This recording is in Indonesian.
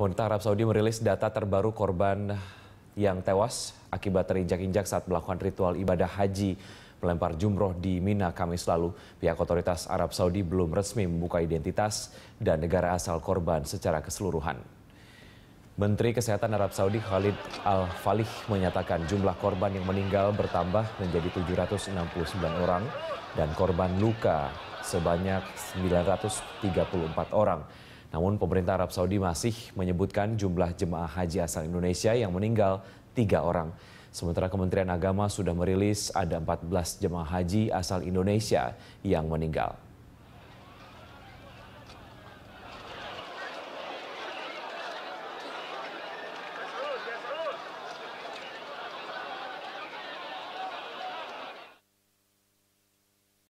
Pemerintah Arab Saudi merilis data terbaru korban yang tewas akibat terinjak-injak saat melakukan ritual ibadah haji melempar jumroh di Mina Kamis lalu. Pihak otoritas Arab Saudi belum resmi membuka identitas dan negara asal korban secara keseluruhan. Menteri Kesehatan Arab Saudi Khalid Al-Falih menyatakan jumlah korban yang meninggal bertambah menjadi 769 orang dan korban luka sebanyak 934 orang. Namun pemerintah Arab Saudi masih menyebutkan jumlah jemaah haji asal Indonesia yang meninggal tiga orang. Sementara Kementerian Agama sudah merilis ada 14 jemaah haji asal Indonesia yang meninggal.